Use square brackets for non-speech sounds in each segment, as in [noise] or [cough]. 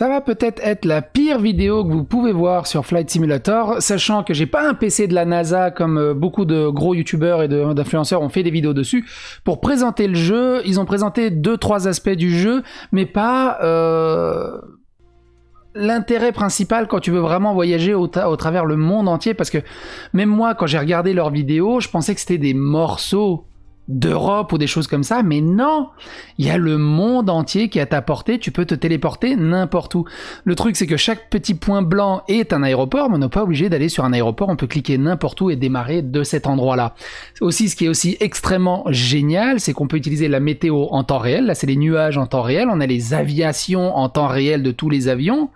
Ça va peut-être être la pire vidéo que vous pouvez voir sur Flight Simulator, sachant que j'ai pas un PC de la NASA comme euh, beaucoup de gros youtubeurs et d'influenceurs ont fait des vidéos dessus. Pour présenter le jeu, ils ont présenté deux trois aspects du jeu, mais pas euh, l'intérêt principal quand tu veux vraiment voyager au, travers le monde entier parce que même moi quand j'ai regardé leurs vidéos je pensais que c'était des morceaux d'Europe ou des choses comme ça, mais non, il y a le monde entier qui est à ta portée, tu peux te téléporter n'importe où. Le truc c'est que chaque petit point blanc est un aéroport, mais on n'est pas obligé d'aller sur un aéroport, on peut cliquer n'importe où et démarrer de cet endroit-là. Aussi, ce qui est aussi extrêmement génial, c'est qu'on peut utiliser la météo en temps réel, là c'est les nuages en temps réel, on a les aviations en temps réel de tous les avions,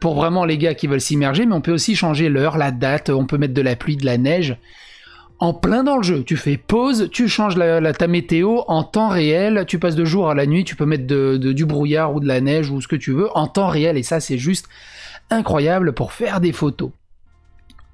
pour vraiment les gars qui veulent s'immerger, mais on peut aussi changer l'heure, la date, on peut mettre de la pluie, de la neige, en plein dans le jeu. Tu fais pause, tu changes la, ta météo en temps réel, tu passes de jour à la nuit, tu peux mettre du brouillard ou de la neige ou ce que tu veux en temps réel et ça c'est juste incroyable pour faire des photos.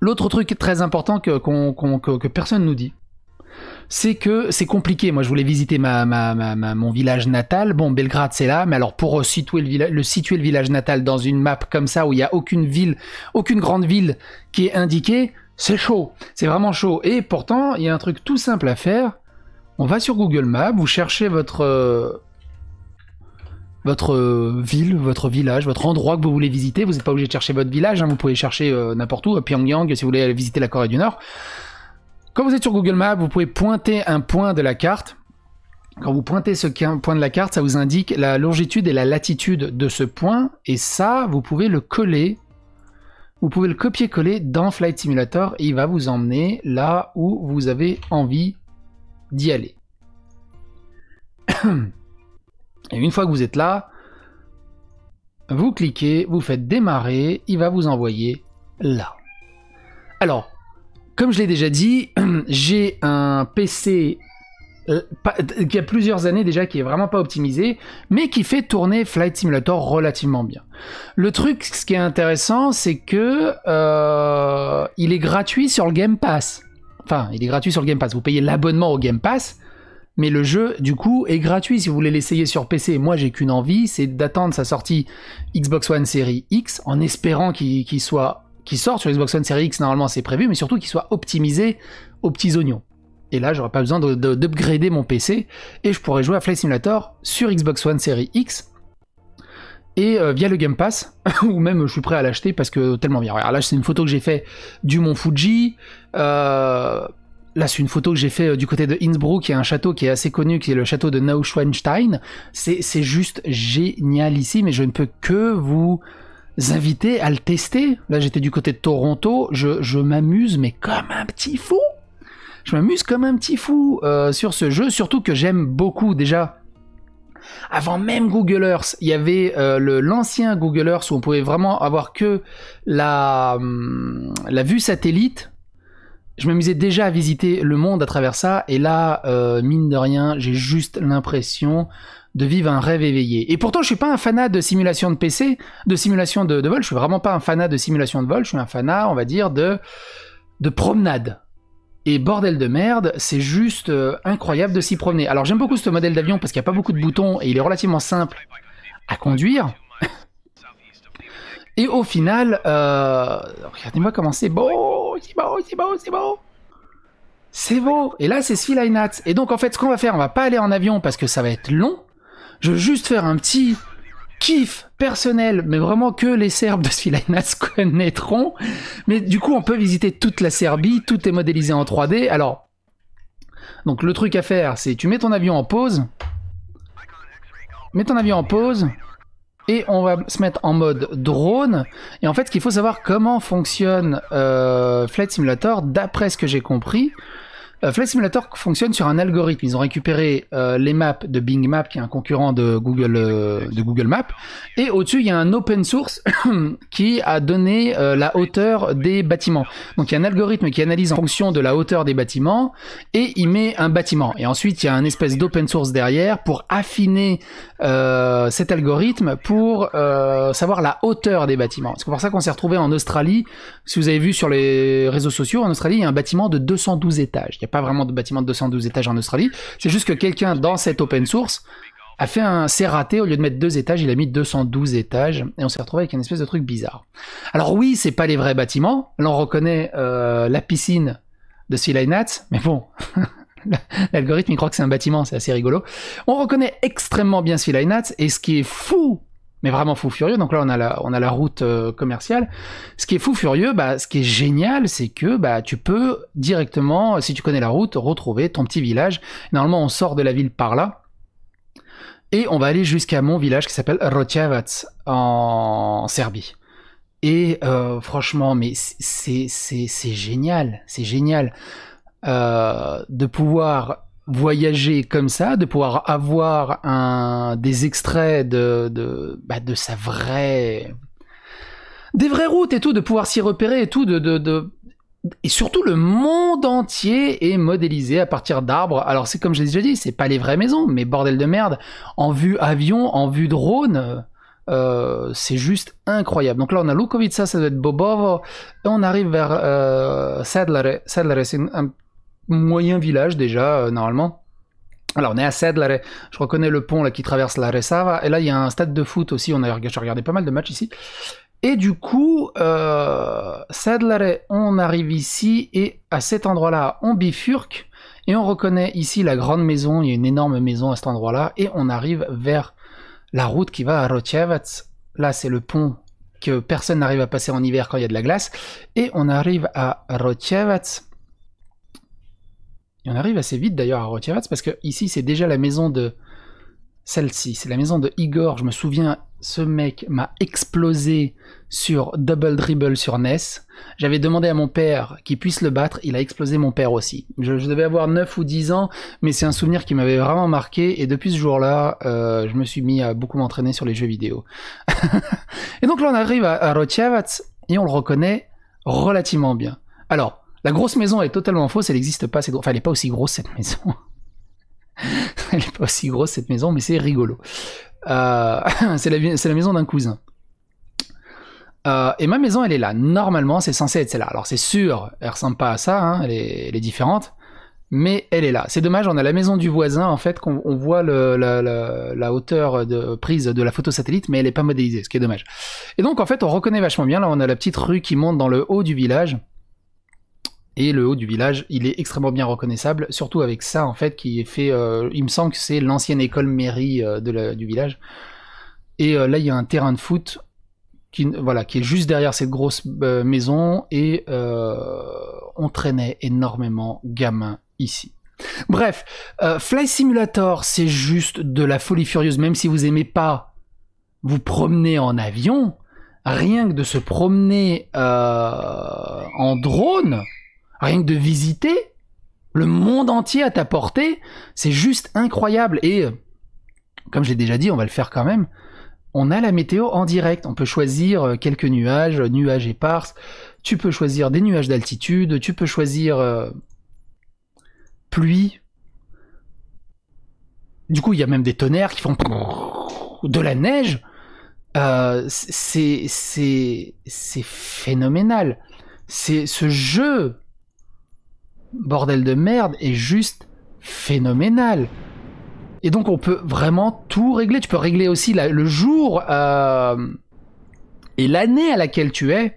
L'autre truc très important que, personne ne personne nous dit, c'est que c'est compliqué. Moi, je voulais visiter ma, mon village natal. Bon, Belgrade, c'est là, mais alors pour euh, situer le, le, situer le village natal dans une map comme ça où il n'y a aucune ville, aucune grande ville qui est indiquée, c'est chaud, c'est vraiment chaud. Et pourtant, il y a un truc tout simple à faire. On va sur Google Maps, vous cherchez votre euh, votre euh, ville, votre village, votre endroit que vous voulez visiter. Vous n'êtes pas obligé de chercher votre village, hein, vous pouvez chercher euh, n'importe où, à Pyongyang si vous voulez visiter la Corée du Nord. Quand vous êtes sur Google Maps, vous pouvez pointer un point de la carte. Quand vous pointez ce point de la carte, ça vous indique la longitude et la latitude de ce point. Et ça, vous pouvez le coller vous pouvez le copier-coller dans Flight Simulator et il va vous emmener là où vous avez envie d'y aller. [clears throat] Et une fois que vous êtes là, vous cliquez, vous faites démarrer, il va vous envoyer là. Alors, comme je l'ai déjà dit, [clears throat] j'ai un PC euh, qui a plusieurs années déjà, qui est vraiment pas optimisé, mais qui fait tourner Flight Simulator relativement bien. Le truc, ce qui est intéressant, c'est que euh, il est gratuit sur le Game Pass. Enfin, il est gratuit sur le Game Pass. Vous payez l'abonnement au Game Pass, mais le jeu, du coup, est gratuit si vous voulez l'essayer sur PC. Moi, j'ai qu'une envie, c'est d'attendre sa sortie Xbox One Series X en espérant qu'il soit qui sorte sur Xbox One Series X, normalement c'est prévu, mais surtout qu'il soit optimisé aux petits oignons. Et là, j'aurais pas besoin d'upgrader mon PC et je pourrais jouer à Flight Simulator sur Xbox One Series X et euh, via le Game Pass, [laughs] ou même je suis prêt à l'acheter parce que tellement bien. là, c'est une photo que j'ai fait du Mont Fuji. Euh, là, c'est une photo que j'ai fait euh, du côté de Innsbruck, qui est un château qui est assez connu, qui est le château de Neuschwanstein. C'est juste génial ici, mais je ne peux que vous inviter à le tester. Là, j'étais du côté de Toronto, je m'amuse, mais comme un petit fou je m'amuse comme un petit fou euh, sur ce jeu, surtout que j'aime beaucoup déjà. Avant même Google Earth, il y avait euh, l'ancien Google Earth où on pouvait vraiment avoir que la, hum, la vue satellite. Je m'amusais déjà à visiter le monde à travers ça, et là, euh, mine de rien, j'ai juste l'impression de vivre un rêve éveillé. Et pourtant, je suis pas un fanat de simulation de PC, de simulation de, vol. Je suis vraiment pas un fanat de simulation de vol. Je suis un fanat, on va dire, de de promenade. Et bordel de merde, c'est juste euh, incroyable de s'y promener. Alors j'aime beaucoup ce modèle d'avion parce qu'il n'y a pas beaucoup de boutons et il est relativement simple à conduire. [laughs] et au final, euh, regardez-moi comment c'est beau, c'est beau, c'est beau, c'est beau. C'est beau. Et là, c'est inats. Et donc en fait, ce qu'on va faire, on va pas aller en avion parce que ça va être long. Je vais juste faire un petit kiff personnel, mais vraiment que les Serbes de [laughs] Svilajnac connaîtront. Mais du coup, on peut visiter toute la Serbie, tout est modélisé en 3D. Alors, donc le truc à faire, c'est tu mets ton avion en pause, mets ton avion en pause, et on va se mettre en mode drone. Et en fait, ce qu'il faut savoir comment fonctionne euh, Flight Simulator, d'après ce que j'ai compris, euh, Flight Simulator fonctionne sur un algorithme. Ils ont récupéré euh, les maps de Bing Map, qui est un concurrent de Google, euh, de Google Maps. Et au-dessus, il y a un open source [coughs] qui a donné la hauteur des bâtiments. Donc il y a un algorithme qui analyse en fonction de la hauteur des bâtiments et il met un bâtiment. Et ensuite, il y a un espèce d'open source derrière pour affiner cet algorithme pour savoir la hauteur des bâtiments. C'est pour ça qu'on s'est retrouvé en Australie. Si vous avez vu sur les réseaux sociaux, en Australie, il y a un bâtiment de 212 étages. Il pas vraiment de bâtiment de 212 étages en Australie. C'est juste que quelqu'un dans cette open source a fait un raté, au lieu de mettre deux étages, il a mis 212 étages, et on s'est retrouvé avec une espèce de truc bizarre. Alors oui, c'est pas les vrais bâtiments, là on reconnaît euh, la piscine de Sea mais bon, [laughs] l'algorithme il croit que c'est un bâtiment, c'est assez rigolo. On reconnaît extrêmement bien nuts et ce qui est fou mais vraiment fou furieux. Donc là, on a la, route euh, commerciale. Ce qui est fou furieux, bah, ce qui est génial, c'est que bah, tu peux directement, si tu connais la route, retrouver ton petit village. Normalement, on sort de la ville par là. Et on va aller jusqu'à mon village qui s'appelle Rotjavac, en Serbie. Et euh, franchement, mais c'est génial, c'est génial euh, de pouvoir voyager comme ça, de pouvoir avoir un, des extraits de, de, bah de sa vraie. des vraies routes et tout, de pouvoir s'y repérer et tout, de, de, de. et surtout, le monde entier est modélisé à partir d'arbres. Alors, c'est comme je l'ai déjà dit, c'est pas les vraies maisons, mais bordel de merde, en vue avion, en vue drone, euh, c'est juste incroyable. Donc là, on a Lukovica, ça doit être Bobovo, et on arrive vers euh, Sedlare, c'est un moyen village déjà, euh, normalement. Alors, on est à Sedlare. Je reconnais le pont là, qui traverse la Resava. Et là, il y a un stade de foot aussi. On a regardé pas mal de matchs ici. Et du coup, euh, Sedlare, on arrive ici. Et à cet endroit-là, on bifurque. Et on reconnaît ici la grande maison. Il y a une énorme maison à cet endroit-là. Et on arrive vers la route qui va à Rochevets. Là, c'est le pont que personne n'arrive à passer en hiver quand il y a de la glace. Et on arrive à Rochevets on arrive assez vite d'ailleurs à Rotiavats, parce que ici c'est déjà la maison de celle-ci, c'est la maison de Igor. Je me souviens, ce mec m'a explosé sur Double Dribble sur NES. J'avais demandé à mon père qu'il puisse le battre, il a explosé mon père aussi. Je, devais avoir 9 ou 10 ans, mais c'est un souvenir qui m'avait vraiment marqué, et depuis ce jour-là, euh, je me suis mis à beaucoup m'entraîner sur les jeux vidéo. [laughs] et donc là on arrive à, à et on le reconnaît relativement bien. Alors, la grosse maison est totalement fausse, elle n'existe pas. Enfin, elle n'est pas aussi grosse cette maison. [laughs] elle n'est pas aussi grosse cette maison, mais c'est rigolo. Euh, [laughs] c'est la... maison d'un cousin. Euh, et ma maison, elle est là. Normalement, c'est censé être celle-là. Alors, c'est sûr, elle ressemble pas à ça, hein, elle, est... différente. Mais elle est là. C'est dommage, on a la maison du voisin, en fait, qu'on voit la, hauteur de prise de la photo satellite, mais elle n'est pas modélisée, ce qui est dommage. Et donc, en fait, on reconnaît vachement bien. Là, on a la petite rue qui monte dans le haut du village. Et le haut du village, il est extrêmement bien reconnaissable, surtout avec ça en fait qui est fait. Euh, il me semble que c'est l'ancienne école mairie euh, du village. Et euh, là, il y a un terrain de foot qui, voilà, qui est juste derrière cette grosse maison et on traînait énormément gamins ici. Bref, Fly Simulator, c'est juste de la folie furieuse, même si vous aimez pas vous promener en avion, rien que de se promener en drone, Rien que de visiter le monde entier à ta portée, c'est juste incroyable. Et euh, comme j'ai déjà dit, on va le faire quand même. On a la météo en direct. On peut choisir euh, quelques nuages, euh, nuages éparses. Tu peux choisir des nuages d'altitude. Tu peux choisir pluie. Du coup, il y a même des tonnerres qui font de la neige. c'est phénoménal. C'est ce jeu bordel de merde est juste phénoménal. Et donc on peut vraiment tout régler. Tu peux régler aussi le jour euh, et l'année à laquelle tu es.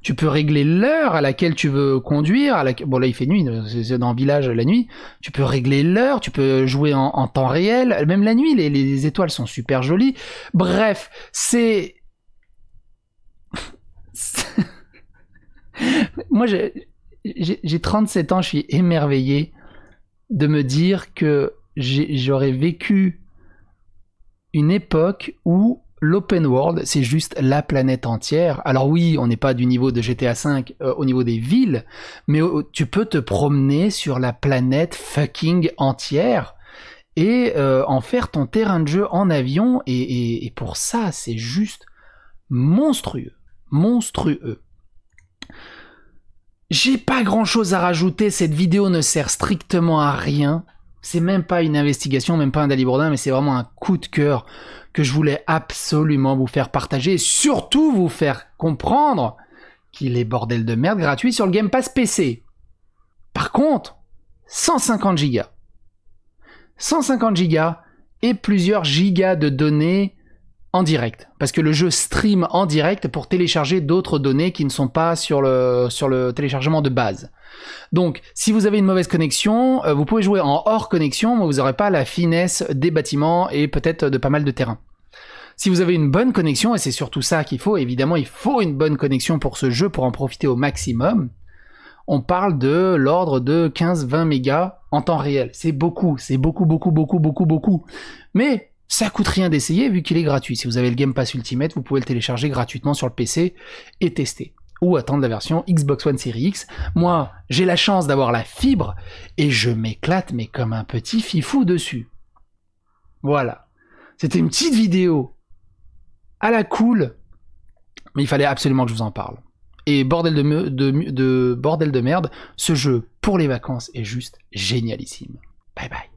Tu peux régler l'heure à laquelle tu veux conduire. Bon là il fait nuit, c'est dans le village la nuit. Tu peux régler l'heure, tu peux jouer en, temps réel. Même la nuit, les, les étoiles sont super jolies. Bref, c'est... [laughs] Moi j'ai j'ai 37 ans, je suis émerveillé de me dire que j'aurais vécu une époque où l'open world, c'est juste la planète entière. Alors oui, on n'est pas du niveau de GTA V euh, au niveau des villes, mais tu peux te promener sur la planète fucking entière et euh, en faire ton terrain de jeu en avion. et pour ça, c'est juste monstrueux. Monstrueux. J'ai pas grand chose à rajouter, cette vidéo ne sert strictement à rien. C'est même pas une investigation, même pas un dali Bourdin, mais c'est vraiment un coup de cœur que je voulais absolument vous faire partager et surtout vous faire comprendre qu'il est bordel de merde gratuit sur le Game Pass PC. Par contre, 150 gigas. 150 gigas et plusieurs gigas de données en direct. Parce que le jeu stream en direct pour télécharger d'autres données qui ne sont pas sur le, sur le téléchargement de base. Donc, si vous avez une mauvaise connexion, euh, vous pouvez jouer en hors connexion, mais vous n'aurez pas la finesse des bâtiments et peut-être de pas mal de terrain. Si vous avez une bonne connexion, et c'est surtout ça qu'il faut, évidemment, il faut une bonne connexion pour ce jeu pour en profiter au maximum. On parle de l'ordre de 15-20 mégas en temps réel. C'est beaucoup, c'est beaucoup, beaucoup, beaucoup, beaucoup, beaucoup. Mais ça coûte rien d'essayer vu qu'il est gratuit. Si vous avez le Game Pass Ultimate, vous pouvez le télécharger gratuitement sur le PC et tester. Ou attendre la version Xbox One Series X. Moi, j'ai la chance d'avoir la fibre et je m'éclate mais comme un petit fifou dessus. Voilà. C'était une petite vidéo à la cool, mais il fallait absolument que je vous en parle. Et bordel de, bordel de merde, ce jeu pour les vacances est juste génialissime. Bye bye.